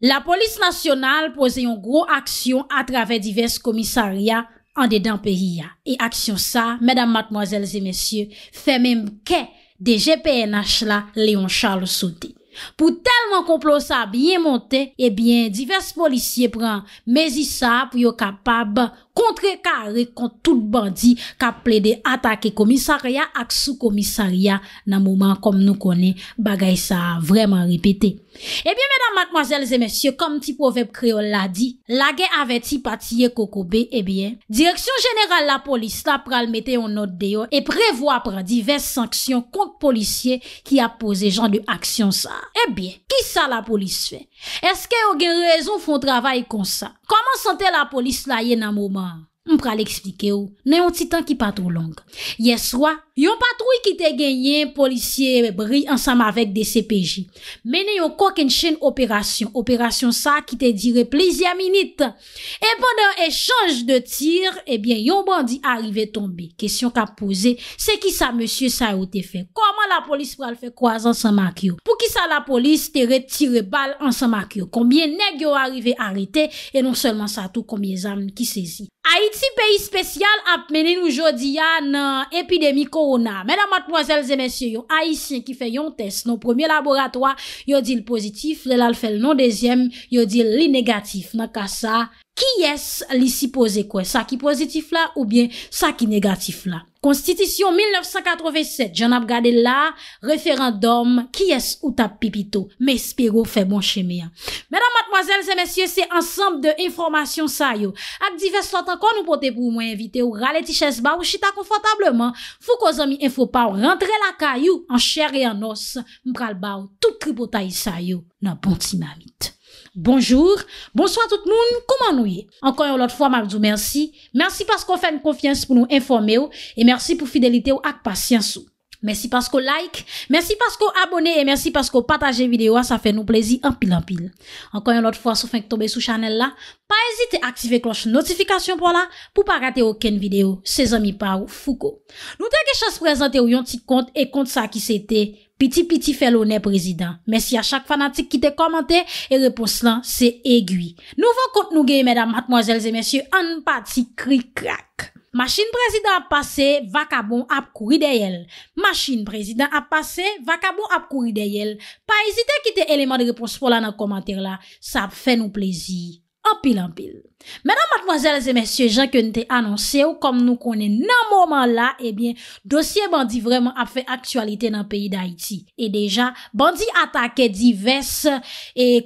La polis nasyonal pose yon gro aksyon atrave divers komisarya an dedan periya. E aksyon sa, medan matmoazelze mesye, fe menm ke de GPNH la Leon Charles Souté. Pou telman komplos sa biye monte, ebyen eh divers polisye pran mezi sa pou yo kapab ou kontre kare kont tout bandi ka ple de atake komisarya ak sou komisarya nan mouman kom nou konen bagay sa vreman repete. Ebyen, eh medan matmazel zemesye, kom ti povep kreol la di, la gen aveti patiye kokobe, ebyen, eh Direksyon jeneral la polis la pral mette yon not deyo e prevo apra divers sanksyon kont polisye ki apose jan de aksyon sa. Ebyen, ki sa la polis fey? Eske yo gen rezon fon travay kon sa? Koman sante la polis la ye nan mouman? M pra li eksplike yo. Ne yon titan ki patou long. Yes wak? Yon patroui ki te genyen, polisye bri ansam avek de CPJ. Mene yon kok en chen operasyon. Operasyon sa ki te dire pliziaminit. E poden echange de tir, eh yon bandi arive tombe. Kesyon ka pose, se ki sa monsye sa ou te fe? Koman la polis pral fe kwa ansam akyo? Pou ki sa la polis te retire bal ansam akyo? Kombien neg yo arive arete? E non selman sa tou kombien zan ki sezi? Haiti, peyi spesyal ap mene nou jodi ya nan epidemiko On a mena matmwazel zemensye yon haisyen ki fe yon test. Non premier laboratoa, yon dil pozitif. Le la l fel non dezyem, yon dil li negatif. Na kasa. Ki yes li si pose kwen? Sa ki pozitif la ou bien sa ki negatif la? Konstitisyon 1987, jan ap gade la, referandom, ki yes ou tap pipito? Mespero fe bon cheme ya. Mèdam matmoazèl, zè mèsyè, se ansamb de informasyon sa yo. Ak di fè sot an kon nou pote pou mwen evite ou rale ti chèz ba ou chita konfotableman, fou ko zami enfo pa ou rentre la kayou an chèr e an os, mpral ba ou tout kripotay sa yo nan bonti mamit. Bonjour, bonsoit tout moun, koman nou ye? Enkoyon lot fwa mardou mersi, mersi paskou fè n konfians pou nou informe ou E mersi pou fidelite ou ak pasyans ou Mersi paskou like, mersi paskou abone e mersi paskou pataje videwa Sa fè nou plezi anpil anpil Enkoyon lot fwa sou fènk tobe sou chanel la Pa ezite aktive kloche notifikasyon pou la Pou pa rate ou ken videyo, se zami pa ou fuko Nou teke chans prezante ou yon ti kont e kont sa ki se te Piti piti fè lounè prezidant. Mèsi a chak fanatik ki te komante, e repos lan se egui. Nou vò kont nou ge, mèdam matmoazèl zè mèsyè, an pati kri krak. Mâchin prezidant ap pase, vakabon ap kouri deyèl. Mâchin prezidant ap pase, vakabon ap kouri deyèl. Pa ezite ki te eleman de repos folan nan komante la. Sa ap fè nou plezi. Ampil, ampil. Mèdan matmoazèles e mèsyè jèk yon te anonsè ou kom nou konè nan mouman la, ebyen, dosye bandi vreman a fè aktualite nan peyi d'Haïti. E deja, bandi atake divers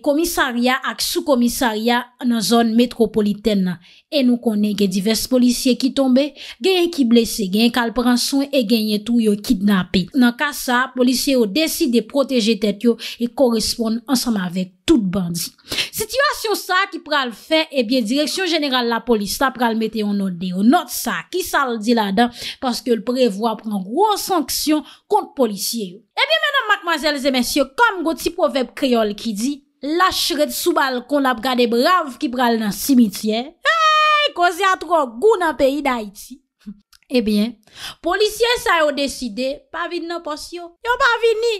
komissaria ak sou komissaria nan zon metropoliten nan. E nou konè gen divers polisye ki tombe, genye ki blese genye kal pran sou e genye tou yo kidnapè. Nan ka sa, polisye ou deside proteje tèt yo e koresponde ansam avèk tout bandi. Sitywasyon sa ki pral fè, ebyen direksyon jeneral la polis sa pral mette yon o deyo not sa ki sa l di la dan paske l prevo apren gwo sanksyon kont policye yo. Ebyen menan makmazel zemensye, kam go ti povep kriol ki di, la chred soubalkon la prade brav ki pral nan simitye, eyyy kozi a tro gounan peyi da iti. Ebyen, eh polisyen sa yo deside, pa vin nan pos yo. Yo pa vin ni.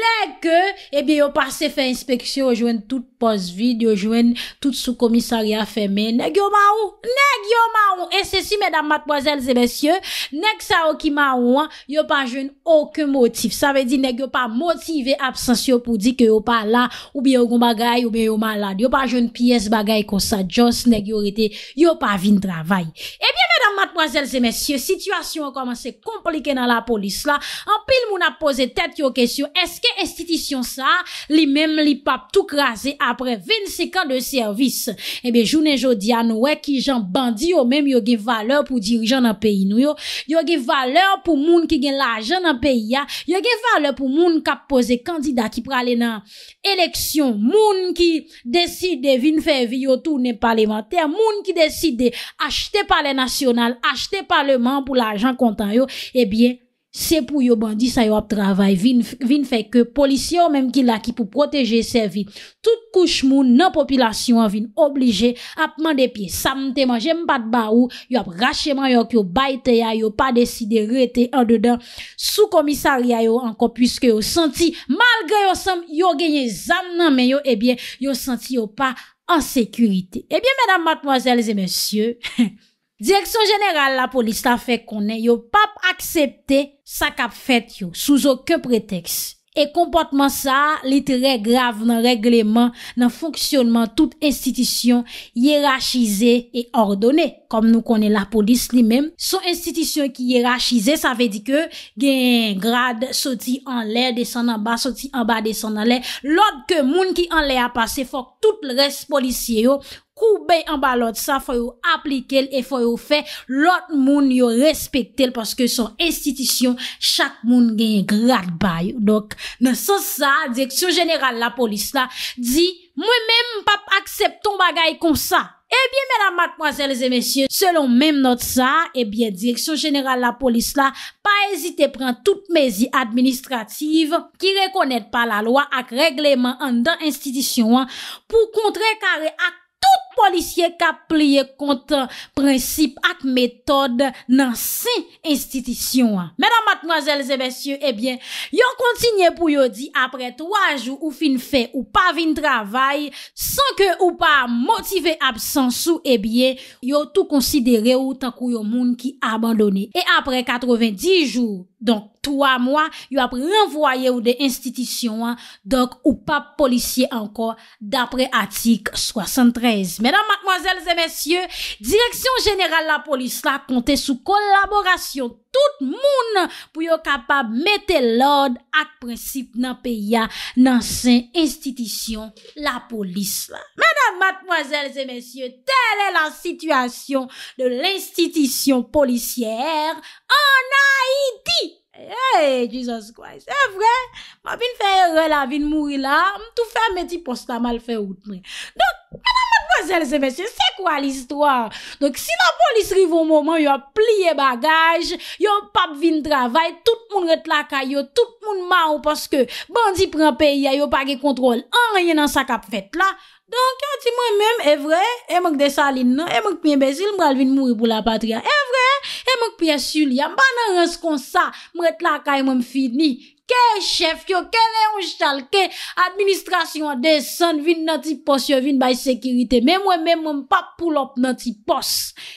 Lèk ke, ebyen eh yo pase fè inspeksyon, yo jwen tout pos vide, yo jwen tout sou komisaria fèmè. Nèk yo ma ou, nèk yo ma ou. E se si, mèdam, matboazèl, zè bèsyè, nèk sa yo ki ma ou, yo pa jwen okè motif. Sa ve di, nèk yo pa motive absensyon pou di ke yo pa la, ou bi yo goun bagay, ou bi yo malad. Yo pa jwen piyes bagay kon sa jons, nèk yo rete, yo pa vin travay. Ebyen. Eh Matmoazel zemesye, sitwasyon an koman se komplike nan la polis la, an pil moun ap pose tet yo kesyo, eske estitisyon sa, li mem li pap tou krasi, apre 25 an de servis. Ebe, eh jounen jodi an, wè ki jan bandi yo, mem yo ge valeur pou dirijan nan peyi nou yo, yo ge valeur pou moun ki gen la ajan nan peyi ya, yo ge valeur pou moun kap pose kandida ki prale nan eleksyon, moun ki deside vin fevi yo tou ne parlementer, moun ki deside achete pale nasyonan, Achete parlement pou la ajan kontan yo Ebyen eh se pou yo bandi sa yo ap travay Vin fek ke polisyon menm ki la ki pou proteje se vin Tout kouch moun nan popilasyon vin oblije Ape man depye samte man Jem pat ba ou yo ap racheman yo ki yo bayte ya Yo pa deside rete an dedan Sou komisari ya yo anko Piske yo senti malga yo sem yo genye zan nan men yo Ebyen eh yo senti yo pa an sekurite Ebyen eh medan matmoazelze mensyo Direksyon jeneral la polis ta fe konen yo pap aksepte sa kap fet yo souzou ke preteks. E kompotman sa li tre grave nan regleman, nan fonksyonman tout institisyon yirachize e ordone. Kom nou konen la polis li menm, son institisyon ki yirachize sa fe di ke gen grade soti an lè, desan an ba, soti an ba, desan an lè. Lod ke moun ki an lè a pase fok tout res polisye yo. pou bè yon balot sa fò yon aplike el e fò yon fè lòt moun yon respekte el paske son institisyon chak moun genye grat bayou. Dok, nan son sa direksyon jeneral la polis eh eh la di, mwen mèm pap aksept ton bagay kon sa. Ebyen mè la matmoazèl zè mèsyè, selon mèm not sa, ebyen direksyon jeneral la polis la, pa ezite pran tout mezi administrativ ki rekonèt pa la loa ak regleman an dan institisyon an pou kontre kare ak tout policye kap pliye kont prinsip ak metode nan sen institisyon an. Mèdan matnoazèl zè eh bèsyè, ebyen, yon kontinye pou yon di apre 3 jou ou fin fè ou pa vin travay, san ke ou pa motive absensou, ebyen, yon tou konsidere ou eh tankou yon moun ki abandone. E apre 90 jou, donk 3 mwa, yon ap renvoye ou de institisyon an, donk ou pa policye anko dapre atik 73. Mè Mèdam matmoazèl zè mensyè, direksyon jenèral la polis la kontè sou kolaborasyon tout moun pou yo kapab mette lòd ak prinsip nan peya nan sen institisyon la polis la. Mèdam matmoazèl zè mensyè, telè la situasyon de l'institisyon polisyèr an Aiti. Hey, Jesus Christ, c'est vrai, m'a vin fè heureux la, vin mouri la, m'tou fè mè di posta mal fè oud mè. Donc, madame, mademoiselle, c'est mè, c'est quoi l'histoire? Donc, si la police rive au moment, yon plie bagage, yon pap vin travail, tout moun ret laka yo, tout moun mou parce que bandi pren pay ya, yo pa ge kontrol, an, yon nan sa kap fèt la? Donk, yon ti mwen menm, e vre, e mwenk de salin nan, e mwenk piye bezil, mwenk alvin mouni pou la patria. E vre, e mwenk piye syul, yon banan rons kon sa, mwenk lakay mwen fini. Ke chef yo, ke leon jtal, ke administrasyon de san vin nan ti pos yo vin bay sekirite. Men mwen men mwen pa pou lop nan ti pos.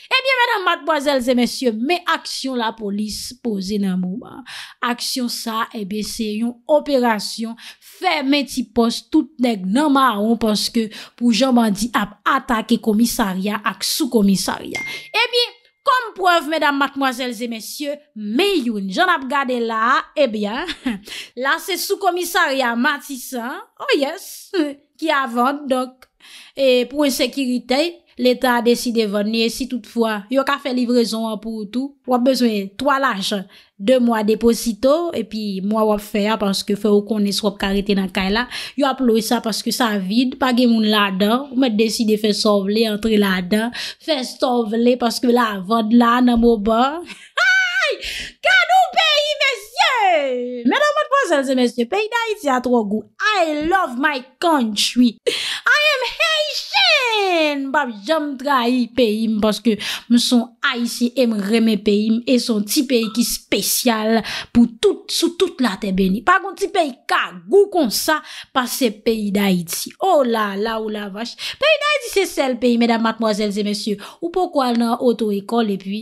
Ebyen menan madboazelze mensyon, men aksyon la polis pose nan mouman. Aksyon sa ebyen eh se yon operasyon fè men ti pos tout neg nan maron. Ponske pou jaman di ap atake komisarya ak sou komisarya. Ebyen. Eh Pouèv, mèdam, matmoazèlzè, mèsyè, mèyoun, jan ap gade la, ebyen, eh la se sou komissaryan matisan, oh yes, ki avan, dok, pou en sekiritey. L'Etat a deside vane, si toutfwa, yo ka fe livrezon apou ou tou, wap bezme 3 laj, 2 mwa deposito, epi mwa wap fe a, panse ke fe ou konese wap karete nan kay la, yo aploi sa panse ke sa vide, pa gen moun la dan, ou mwen deside fe sovle entre la dan, fe sovle panse ke la vande la nan mou ban. Ha! Kanou peyi, mesye! Menan mwen panse, mwen se mese, peyi da iti a tro gou. I love my country! Men, babi, janm dra yi peyi m, paske m son a yi si emre me peyi m, e son ti peyi ki spesyal pou tout, sou tout la te beni. Pagoun ti peyi ka, gou kon sa, pase peyi da yi ti. Oh la, la ou oh la vache. Peyi da yi ti se sel peyi, medan matmoazelze, monsye, ou pokwa nan oto ekol e pi.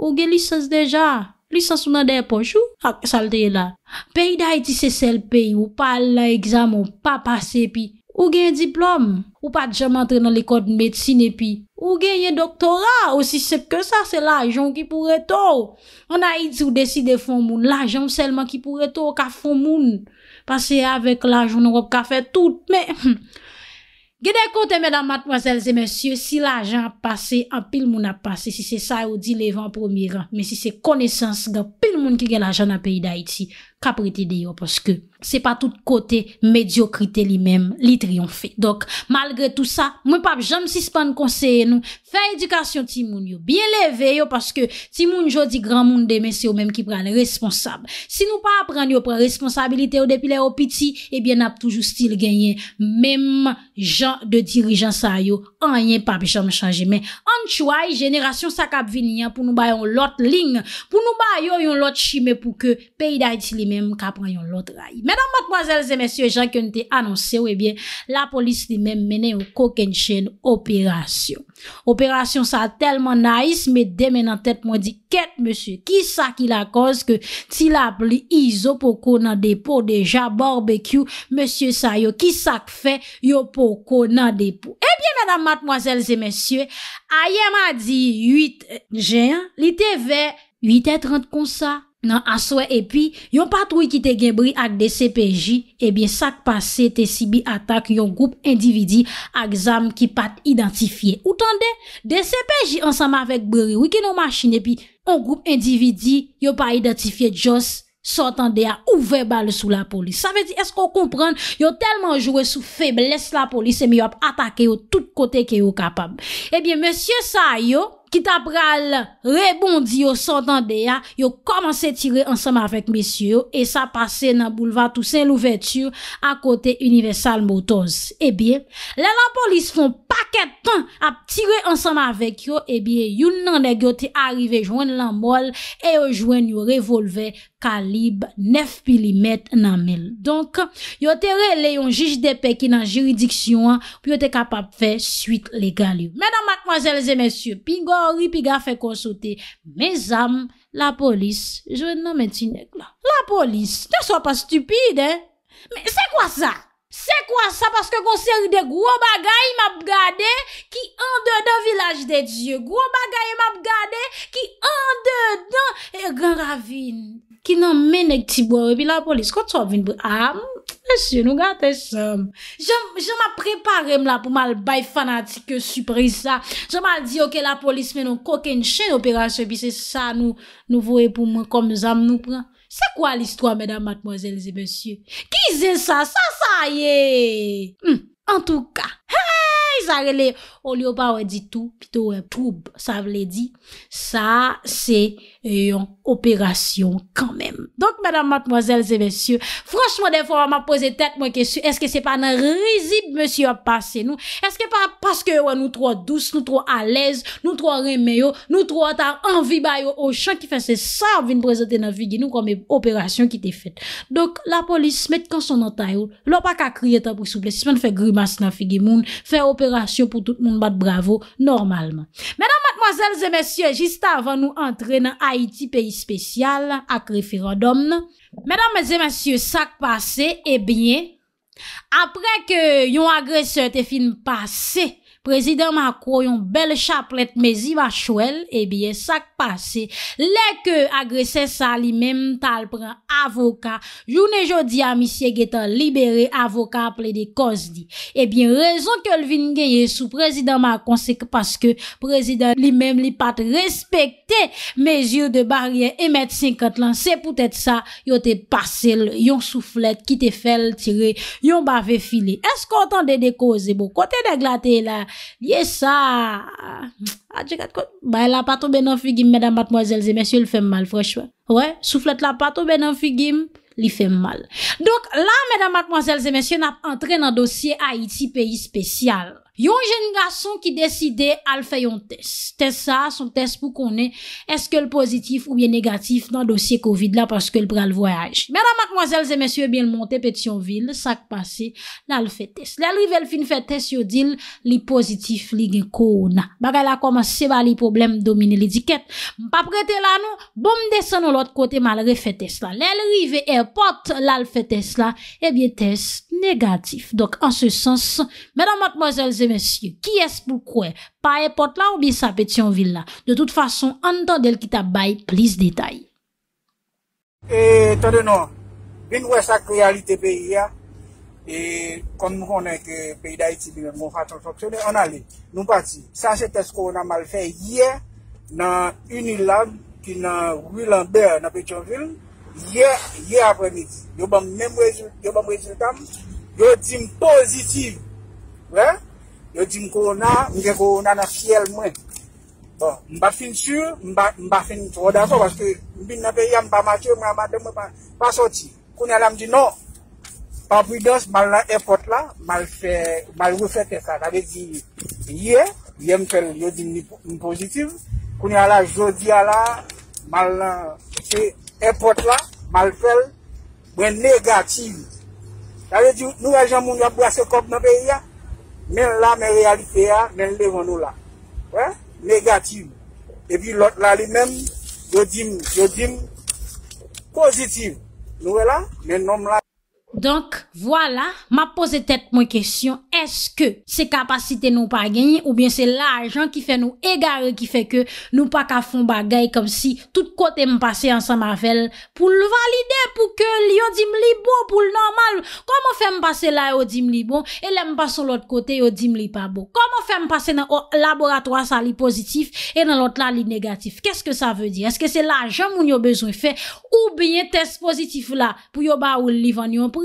Ou gen lisans deja? Lisans ou nan dey pochou? Ak, salteye la. Peyi da yi ti se sel peyi, ou pa la egzaman, ou pa pase pi. Ou genye diplom, ou pat jaman entre nan l'école de médecine, ou genye doktora, ou si sep ke sa, se l'ajon ki pou reto. On a iti ou desi de fon moun, l'ajon selman ki pou reto, ka fon moun, paseye avek l'ajon ou ka fe tout. Men, hmm. gede kote, mèdam, matmozèlze, mèsyo, si l'ajon a pase, an pil moun a pase, si se sa ou di lev an premier an, men si se konesans gen, pil moun ki gen l'ajon an peyi da iti. kapriti de yo, paske se pa tout kote mediokrite li men, li triyonfe. Dok, malgre tout sa, mwen pap jom sispan konseye nou, fe edukasyon ti moun yo, biye leve yo, paske ti moun jo di gran moun de men, se yo men ki pran responsab. Si nou pa pran yo pran responsabilite yo depi le opiti, ebyen ap toujou stil genyen menm jan de dirijansan yo, anyen pap jom chanje men. An chouay, jenerasyon sa kapvin nyan, pou nou bayon lot ling, pou nou bayon yon lot chime, pou ke peyda iti li men, mèm ka pran yon lot ray. Mèdam matmoazèl zè mèsyò, jèk yon te anonsè, wèbyè, la polis li mèm mènen yon kokèn chèn, operasyon. Operasyon sa telman naïs, mè demè nan tèt mwen di, ket mèsyò, ki sa ki la koz, ke ti la pli, izo poko nan depo, deja, barbekyou, mèsyò sa yo, ki sa k fe, yo poko nan depo. Ebyè, mèdam matmoazèl zè mèsyò, a yè mwen di, 8 jè, li te vè, 8 et 30 konsa, Nan aswe epi yon pat wiki te gen bri ak de CPJ Ebyen sak pase te si bi atak yon group individi ak zam ki pat identifiye Ou tande de CPJ ansama vek bri wiki nou machine epi On group individi yon pa identifiye Jos Sotande a ouve bal sou la polis Sa ve di esko kompran yon telman jowe sou febles la polis Emi yon ap atake yon tout kote ke yon kapab Ebyen monsie sa yo Kit ap ral rebondi yo sotan deya, yo komanse tire ansanman vek mesyo yo, e sa pase nan boulevat ou sen l'ouverture akote Universal Motors. E bie, le lan polis fon paket tan ap tire ansanman vek yo, e bie, yon nan negote arive jwen lan mol, e yo jwen yo revolvey, kalib nef pilimet nan mel. Donk, yo te rele yon juj de peki nan juridiksyon an, pou yo te kapap fe suite legal yon. Menan, mademoiselles et messieurs, pi gori, pi ga fe konsote, mezam, la polis, je nan meti nek la, la polis, ne so pa stupide, men, se kwa sa? Se kwa sa, paske gonseri de gwo bagay, map gade, ki an de de vilaj de Diyo, gwo bagay, map gade, ki an de de, e gen ravine, Ki nan men ek tibware pi la polis. Kwa tso vin pou am, mwen se nou gante se. Je m a preparem la pou mal bay fanatik ke supri sa. Je m a di yo ke la polis menon koken chen operasyon pi se sa nou nou vwe pou mwen kom zanm nou pran. Se kwa l istwa, mwen dam matmozel, zi mwen se? Ki zi sa? Sa sa ye! Hmm, en tou ka. Hey! Sa rele. O li yo pa wè di tou. Pi tou wè troub. Sa vle di. Sa se... ayon operasyon kanmen. Donk, madame, mademoiselles et messieurs, franchement, defo, ma pose tète moi ke su, eske se pa nan rizib monsieur a pase nou? Eske pa paske yo an nou tro a douz, nou tro a lez, nou tro a reme yo, nou tro a tar an vibay yo o chan ki fese sa vin prezote nan figi nou kon me operasyon ki te fete. Donk, la polis met kon son an tay yo, lopak a kriye ta pou souple, semen fe grimas nan figi moun, fe operasyon pou tout moun bat bravo normalman. Madame, mademoiselles et messieurs, jista avan nou entre nan a Haiti, Payspecial, Akre, Ferodomne. Mèdam, mèze, mèsyè, sak pase, e eh bènyè, apre ke yon agres se te film pase, Prezident Macron yon bel chaplet Mezi vachouel Ebyen eh sak pase Lè ke agresè sa li mèm tal Pren avoka Jounè jodi amisye getan libere Avoka aple de koz di Ebyen eh rezon ke lvin genye sou Prezident Macron seke paske Prezident li mèm li pat respekte Mezi de baryen emet 50 lan Se pou tèt sa yon te pase Yon souflet ki te fel tire Yon bave file Esk kontan de de koz ebo Kote de glate la Yesa, ah. ça! Ah, la quatre Bah, elle a pas figim, mesdames, mademoiselles et messieurs, il fait mal, franchement. Ouais, soufflette la pas tombé dans figim, elle fait mal. Donc, là, mesdames, mademoiselles et messieurs, n'a entré dans le dossier Haïti, pays spécial. Yon jen gason ki deside al fè yon test. Test sa, son test pou konen eske l pozitif ou biye negatif nan dosye COVID la paske l pral voyaj. Mèran, mkmozèl, zè mèsyou, ebyen l montè Petionville, sak passe l al fè test. Lèl rive l fin fè test yodil li pozitif li gen kouna. Bagay la koman seba li problem domine l ediket. Mpa prete lan nou, bom desan nou l ot kote mal re fè test la. Lèl rive e pot l al fè test la, ebyen eh test negatif. Dok, an se sens, mèran, mkmozèl, zè mwen monsye. Ki es pou kwe? Pa e pot la ou bi sa Petion Villa? De tout fason, an ton del ki ta bay plis detay. E, ton denon, vin wè sa krealite pe iya e kom mwen konen ke peyday ti bi mwen fatton foksone, an ale, nou pati. Sa se tesko nan mal fè iye nan unilan ki nan wilanber nan Petion Villa, iye apremis. Yo bamb mwen mwen sotam, yo dim pozitiv. Ve? Yo di m korona, m de korona nan fiel mwen. M ba finchur, m ba finchur. O dan so, wazke m bin nan pe yam non, pa matur, m a matur, m a pa soti. Kouni ala m di, no, pa pwidos, mal la epot la, mal refete sa. Tade di, ye, ye m fel, yo di m pozitiv. Kouni ala, jodi ala, mal la, epot la, mal fel, mwen negativ. Tade di, nou a jan moun ya bwa se kop nan pe yam. Men la men realite ya, men levon nou la. We? Negatif. E pi lot la li men, yodim, yodim, pozitif. Nou we la? Men nom la. Donk, wala, ma pose tet mwen kesyon, eske se kapasite nou pa genye, ou bien se la ajan ki fe nou e gare, ki fe ke nou pa ka fon bagay, kom si tout kote mwen pase ansan mavel, pou l valide, pou ke li yon dim li bo pou l normal, koman fe mwen pase la yon dim li bon, e lem pa sou l ot kote yon dim li pa bo, koman fe mwen pase nan o laboratoa sa li pozitif, e nan l ot la li negatif, keske sa ve di, eske se la ajan mwen yo bezwen fe, ou bien test pozitif la, pou yo ba ou li vanyon, pou yo ba ou li vanyon,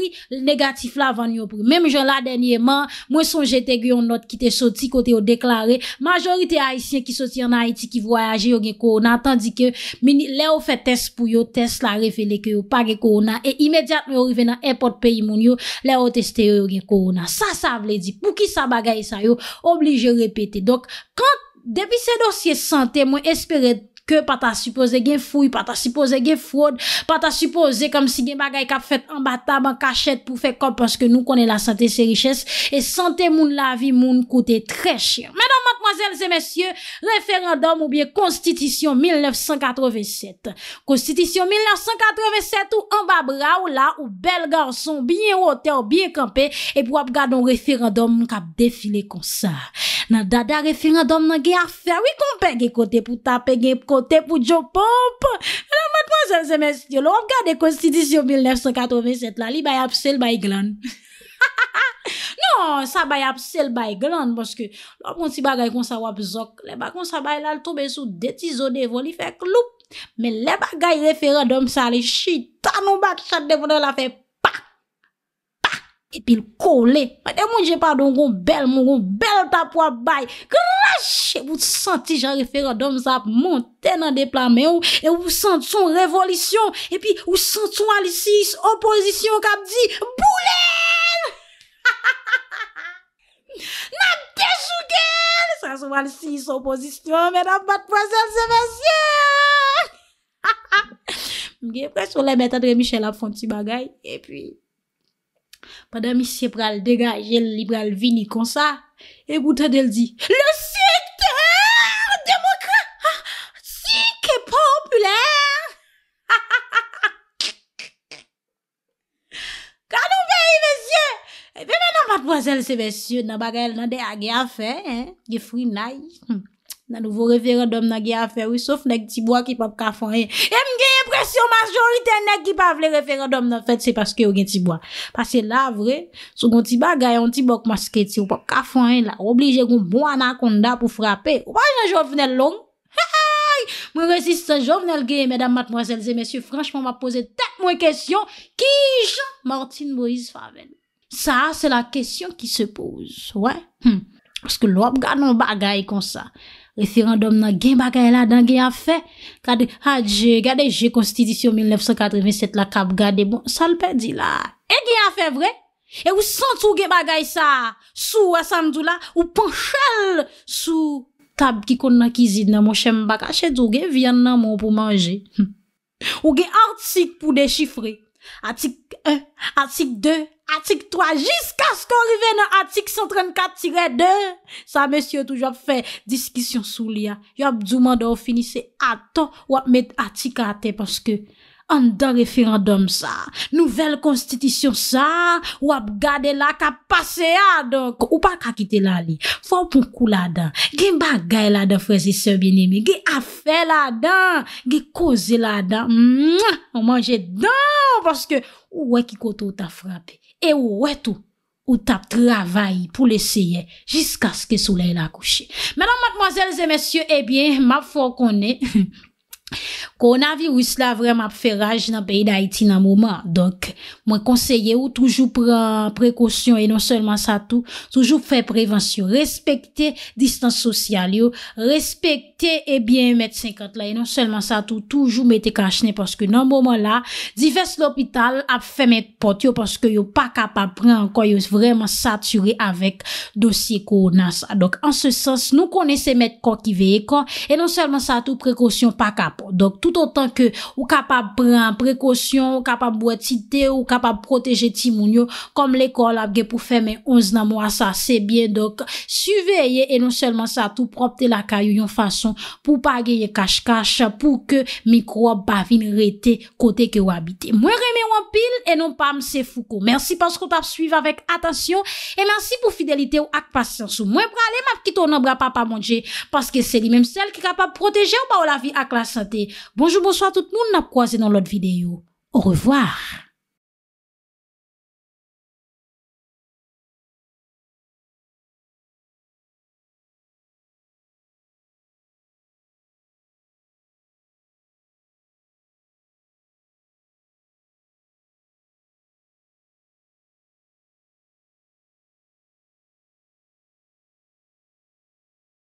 Mwen son jete gen yon not ki te soti kote yo deklare, majorite Haitien ki soti an Haiti ki voyaje yo gen korona, tandi ke le yo fe test pou yo, test la refele ke yo, pa gen korona, e imediat mwen yo rive nan epot peyi moun yo, le yo teste yo gen korona. Sa sa vle di, pou ki sa bagaye sa yo, oblige repete. Dok, kan, debi se dosye sante, mwen espere... ke pata supose gen fuy, pata supose gen fwod, pata supose kom si gen bagay kap fèt an batab an kachèt pou fèt kom, pòske nou konè la sante se richès, e sante moun la vi moun kote tre chè. Mèdame Mwazel zemesye, referandom ou biye konstitisyon 1987. Konstitisyon 1987 ou amba bra ou la ou bel garson biye rote ou biye kampe, ep wap gade yon referandom mkap defile konsa. Nan dada referandom nan ge afer, wikon pe ge kote pou tape, ge kote pou djopop. Mwazel zemesye, wap gade konstitisyon 1987 la, li bay apsel bay glan. Non, sa bay ap sel bay glan, pwoske, lop konti bagay kon sa wap zok, le bagay kon sa bay lal tobe sou deti zode, voli fek loup, men le bagay refera dom sa, le chitanou bat chate devonel la fe, pa, pa, epi l kou le, mwen jepa dongon bel, mwen gon bel tap wap bay, klashe, wou senti jan refera dom sa, mwen tenan de plan, men e wou senton revolisyon, epi wou senton alisis, opozisyon kap di, boule, Na besou gel San sou val si sou pozistyon Men ap bat prezel semen syen Mge prez sou le met adre Michel ap fonti bagay E pi Padamise pral degay Jel li pral vini konsa E gouta del di Le syen Matmoazelze vensye, nan bagayel nan de a ge a fe, ge fri nay, hm. nan nouvo referandom nan ge a fe, wisof nek tibwa ki pap kafanye. E mgeye presyon majorite nek ki pa vle referandom nan fet, se paske yo gen tibwa. Paske la vre, sou kon ti bagayon ti bok maske ti ou pap kafanye la, oblije roun bon anakonda pou frape. Waj nan jovnel long? Mwen resiste jovnel geye, medam matmoazelze, mensye, franchman wap pose tek mwen kesyon, ki Jean-Martin Moïse Favene? Sa, se la kesyon ki se pose. Wè? Aske lwap gwa nan bagay kon sa. Referandom nan gen bagay ah, la dan bon, gen a fe. Kade, adje, gade je konstidisyon 1987 la kab gade. Bon, salpe di la. E gen a fe vre? E ou sent ou gen bagay sa? Sou asam dula? Ou panchal? Sou kab ki kon na kizid nan mwoshem baka ched ou gen vyan nan mwou pou manje? Ou gen artik pou dechifre? Ou gen artik pou dechifre? Atik 1, atik 2, atik 3 Jiska skon rive nan atik 134-2 Sa men syo toujop fe diskisyon sou liya Yop djouman do ou finise ato Ou ap met atik a ate Paske Andan referandum sa, nouvel konstitisyon sa, wap gade la kapase ya, donk, ou pa kakite la li. Fwa poukou la dan, gen bagay la dan frezise bienimi, gen afe la dan, gen koze la dan, mwa, ou manje dan, paske ou wè ki koto ou ta frape, e ou wè tou, ou ta travay pou leseye, jiska ske souley la kouche. Menan matmozèl zè mèsyè, ebyen, eh ma fwa konè. Koronavirus la vreman ap fè raj nan peyi da iti nan mouman Donk mwen konseye ou toujou pren prekosyon E non selman sa tou Toujou fè prevensyon Respektè distans sosyal yo Respektè ebyen mèd 50 la E non selman sa tou Toujou mèd te kachne Paske nan mouman la Zifès l'opital ap fè mèd pot yo Paske yo pa kap ap pren Kon yo vreman saturi avèk dosye ko nan sa Donk an se sens nou konè se mèd kon ki veyekon E non selman sa tou prekosyon pa kap Dok, tout an tan ke ou kapab pren prekosyon, ou kapab bwetite, ou kapab proteje ti moun yo, kom l'ekol apge pou feme 11 nan moun asa, se bien. Dok, suveyye, e non selman sa tou propte la kayou yon fason pou pa geye kash-kash, pou ke mikrop bavine rete kote ke ou habite. Mwen reme wampil, e non pa mse fuko. Mersi paskou pap suive avek atansyon, e mersi pou fidelite ou ak pasyansou. Mwen pralem apkito nan bra pa pa moun je, paske se li menm sel ki kapab proteje ou ba ou la vi ak la san. Bonjour, bonsoir tout le monde. quoi croisé dans l'autre vidéo. Au revoir.